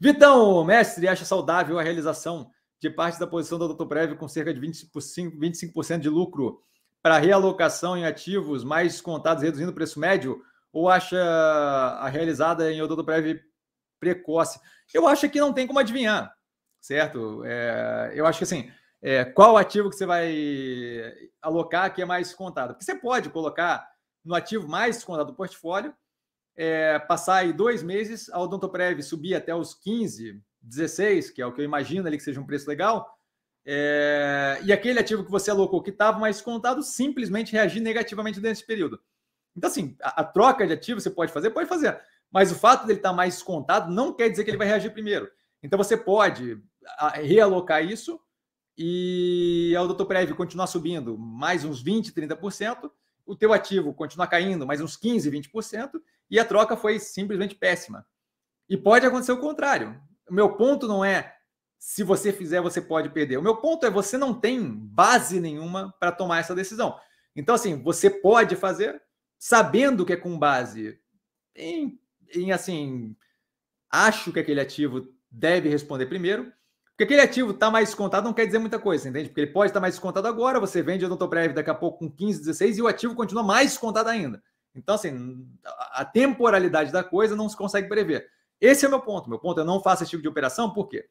Vitão, mestre, acha saudável a realização de parte da posição do Doutor com cerca de 25%, 25 de lucro para realocação em ativos mais descontados, reduzindo o preço médio, ou acha a realizada em Odontoprev precoce? Eu acho que não tem como adivinhar, certo? É, eu acho que assim, é, qual ativo que você vai alocar que é mais descontado? Porque você pode colocar no ativo mais descontado do portfólio é, passar aí dois meses, a Odontoprev subir até os 15, 16, que é o que eu imagino ali que seja um preço legal, é, e aquele ativo que você alocou que estava mais descontado simplesmente reagir negativamente nesse período. Então, assim, a, a, troca de ativo você pode fazer, pode fazer, mas o fato dele estar tá mais descontado não quer dizer que ele vai reagir primeiro. Então, você pode realocar isso e a Odontoprev continuar subindo mais uns 20, 30%, o teu ativo continua caindo mais uns 15, 20% e a troca foi simplesmente péssima. E pode acontecer o contrário. O meu ponto não é se você fizer, você pode perder. O meu ponto é você não tem base nenhuma para tomar essa decisão. Então, assim, você pode fazer sabendo que é com base em, em assim, acho que aquele ativo deve responder primeiro porque aquele ativo está mais descontado não quer dizer muita coisa, entende? Porque ele pode estar tá mais descontado agora, você vende o Odontoprev daqui a pouco com 15, 16 e o ativo continua mais descontado ainda. Então, assim, a temporalidade da coisa não se consegue prever. Esse é o meu ponto. Meu ponto é não faço esse tipo de operação, por quê?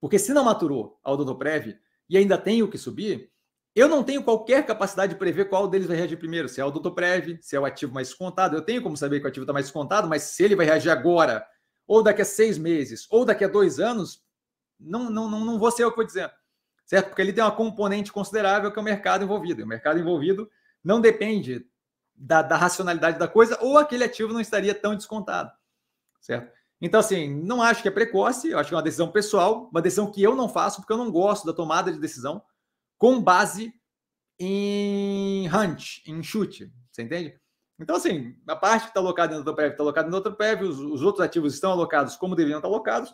Porque se não maturou doutor Odontoprev e ainda tem o que subir, eu não tenho qualquer capacidade de prever qual deles vai reagir primeiro, se é o Odontoprev, se é o ativo mais descontado. Eu tenho como saber que o ativo está mais descontado, mas se ele vai reagir agora, ou daqui a seis meses, ou daqui a dois anos, não, não, não, vou ser eu que vou dizer, certo? Porque ele tem uma componente considerável que é o mercado envolvido. E o mercado envolvido não depende da, da, racionalidade da coisa ou aquele ativo não estaria tão descontado, certo? Então, assim, não acho que é precoce, acho que é uma decisão pessoal, uma decisão que eu não faço porque eu não gosto da tomada de decisão com base em hunt, em chute, você entende? Então, assim, a parte que está alocada em outro prévio está alocada em outro prévio, os, os outros ativos estão alocados como deveriam estar tá alocados,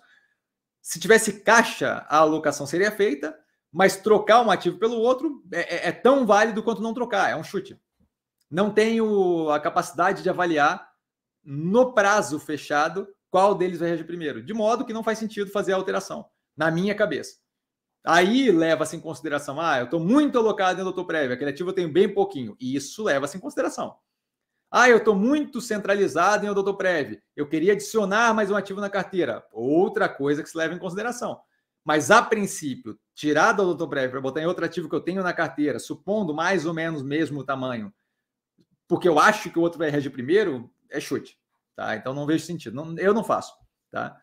se tivesse caixa, a alocação seria feita, mas trocar um ativo pelo outro é, é, é tão válido quanto não trocar, é um chute. Não tenho a capacidade de avaliar no prazo fechado qual deles vai reagir primeiro, de modo que não faz sentido fazer a alteração, na minha cabeça. Aí leva-se em consideração, ah, eu estou muito alocado em doutor prévio, aquele ativo eu tenho bem pouquinho. E isso leva-se em consideração. Ah, eu estou muito centralizado em Prev. Eu queria adicionar mais um ativo na carteira. Outra coisa que se leva em consideração. Mas, a princípio, tirar Doutor Prev para botar em outro ativo que eu tenho na carteira, supondo mais ou menos mesmo tamanho, porque eu acho que o outro vai reagir primeiro, é chute. Tá? Então, não vejo sentido. Não, eu não faço. Tá?